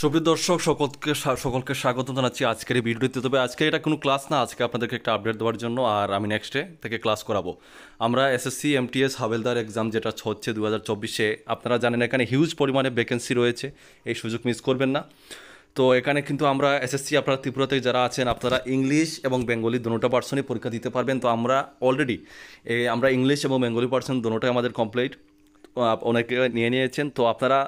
সুপ্রিয় দর্শক সকলকে সকলকে স্বাগত জানাচ্ছি আজকের এই ভিডিওতে তবে আজকে এটা কোনো ক্লাস না আজকে আপনাদেরকে একটা আপডেট দেওয়ার জন্য আর আমি নেক্সট ডে থেকে ক্লাস করাবো আমরা এসএসসি এমটিএস হাবেলদার এক্সাম যেটা হচ্ছে দু হাজার চব্বিশে আপনারা জানেন এখানে হিউজ পরিমাণে ভ্যাকেন্সি রয়েছে এই সুযোগ মিস করবেন না তো এখানে কিন্তু আমরা এসএসসি আপনারা ত্রিপুরাতে যারা আছেন আপনারা ইংলিশ এবং বেঙ্গলি দুটা পার্সনই পরীক্ষা দিতে পারবেন তো আমরা অলরেডি আমরা ইংলিশ এবং বেঙ্গলি পার্সন দুটোটাই আমাদের কমপ্লিট অনেকে নিয়ে নিয়েছেন তো আপনারা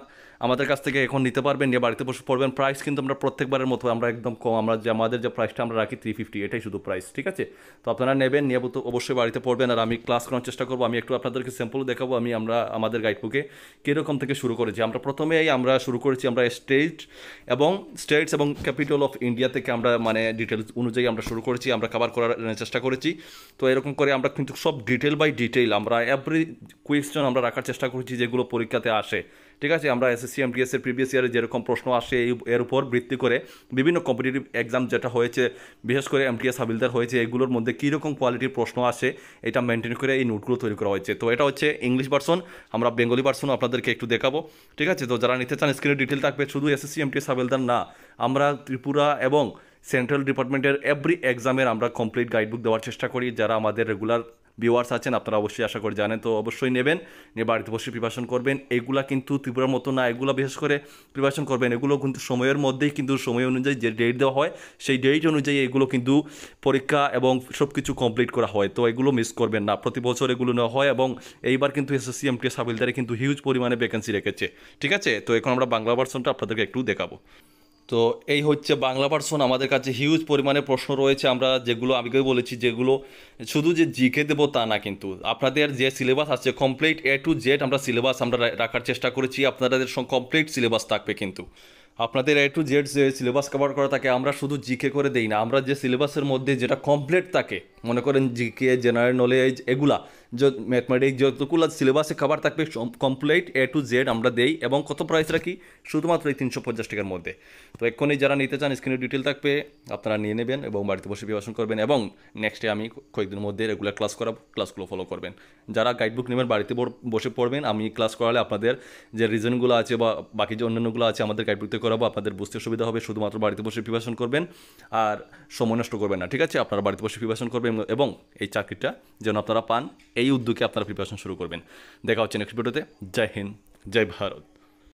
আমাদের কাছ থেকে এখন নিতে পারবেন নিয়ে বাড়িতে বসে পড়বেন প্রাইস কিন্তু আমরা প্রত্যেকবারের মতো আমরা একদম কম আমরা যে আমাদের যে প্রাইসটা আমরা রাখি থ্রি ফিফটি এটাই শুধু প্রাইস ঠিক আছে তো আপনারা নেবেন নিয়ে তো অবশ্যই বাড়িতে পড়বেন আর আমি ক্লাস করার চেষ্টা করবো আমি একটু আপনাদেরকে স্যাম্পল দেখাবো আমি আমরা আমাদের গাইডবুকে কীরকম থেকে শুরু করেছি আমরা প্রথমেই আমরা শুরু করেছি আমরা স্টেট এবং স্টেটস এবং ক্যাপিটাল অফ ইন্ডিয়া থেকে আমরা মানে ডিটেলস অনুযায়ী আমরা শুরু করেছি আমরা খাবার করার চেষ্টা করেছি তো এরকম করে আমরা কিন্তু সব ডিটেল বাই ডিটেল আমরা এভরি কোয়েশ্চেন আমরা রাখার চেষ্টা করেছি যেগুলো পরীক্ষাতে আসে ঠিক আছে আমরা এসএসসি এমটিএসের প্রিভিয়াস ইয়ারে যেরকম প্রশ্ন আসে এর উপর ভিত্তি করে বিভিন্ন কম্পিটিটিভ এক্সাম যেটা হয়েছে বিশেষ করে এমটিএস হাবিলদার হয়েছে এগুলোর মধ্যে কীরকম কোয়ালিটির প্রশ্ন আসে এটা মেনটেন করে এই নোটগুলো তৈরি করা হয়েছে তো এটা হচ্ছে ইংলিশ ভার্সন আমরা বেঙ্গলি ভার্সন আপনাদেরকে একটু দেখাবো ঠিক আছে তো যারা নিতে চান স্ক্রিনে ডিটেল থাকবে শুধু এসএসসি এমটিএস হাবিলদার না আমরা ত্রিপুরা এবং সেন্ট্রাল ডিপার্টমেন্টের এভরি এক্সামের আমরা কমপ্লিট গাইডবুক দেওয়ার চেষ্টা করি যারা আমাদের রেগুলার ভিউয়ার্স আছেন আপনারা অবশ্যই আশা করি জানেন তো অবশ্যই নেবেন নিয়ে বাড়িতে বসে প্রিপারেশন করবেন এগুলা কিন্তু ত্রিপুরার মতো না এগুলো বিশেষ করে প্রিপারেশন করবেন এগুলো কিন্তু সময়ের মধ্যেই কিন্তু সময় অনুযায়ী যে ডেট দেওয়া হয় সেই ডেট অনুযায়ী এগুলো কিন্তু পরীক্ষা এবং সব কিছু কমপ্লিট করা হয় তো এগুলো মিস করবেন না প্রতি বছর এগুলো নেওয়া হয় এবং এইবার কিন্তু এসএসসি এমটিএস হাবিলদারে কিন্তু হিউজ পরিমাণে ভ্যাকেন্সি রেখেছে ঠিক আছে তো এখন আমরা বাংলা ভার্সনটা আপনাদেরকে একটু দেখাবো তো এই হচ্ছে বাংলা পার্সন আমাদের কাছে হিউজ পরিমাণে প্রশ্ন রয়েছে আমরা যেগুলো আগেও বলেছি যেগুলো শুধু যে জিকে দেবো তা না কিন্তু আপনাদের যে সিলেবাস আছে কমপ্লিট এ টু জেড আমরা সিলেবাস আমরা রাখার চেষ্টা করেছি আপনাদের সঙ্গে কমপ্লিট সিলেবাস থাকবে কিন্তু আপনাদের এ টু জেড যে সিলেবাস কভার করা থাকে আমরা শুধু জিকে করে দেই না আমরা যে সিলেবাসের মধ্যে যেটা কমপ্লিট থাকে মনে করেন জিকে জেনারেল নলেজ এগুলা जो ম্যাথমেটিক্স যতগুলো সিলেবাসে খাবার থাকবে কমপ্লিট এ টু জেড আমরা দেই এবং কত প্রাইস রাখি শুধুমাত্র এই তিনশো পঞ্চাশ টাকার মধ্যে তো এক্ষণে যারা নিতে চান স্ক্রিনে ডিটেল থাকবে আপনারা নিয়ে নেবেন এবং বাড়িতে বসে বিভাষণ করবেন এবং নেক্সটে আমি কয়েকদিনের মধ্যে রেগুলার ক্লাস করা ক্লাসগুলো ফলো করবেন যারা গাইডবুক নেবেন বাড়িতে বসে পড়বেন আমি ক্লাস করালে আপনাদের যে রিজনগুলো আছে বা বাকি যে অন্যান্যগুলো আছে আমাদের গাইডবুকতে করাবো আপনাদের বুঝতে সুবিধা হবে শুধুমাত্র বাড়িতে বসে প্রিপারেশন করবেন আর সময় নষ্ট করবেন না ঠিক আছে আপনারা বাড়িতে বসে প্রিপারেশন করবেন এবং এই চাকরিটা যেন আপনারা পান এই উদ্যোগে আপনারা প্রিপারেশন শুরু করবেন দেখা হচ্ছে নেক্সট ভিডিওতে জয় হিন্দ জয় ভারত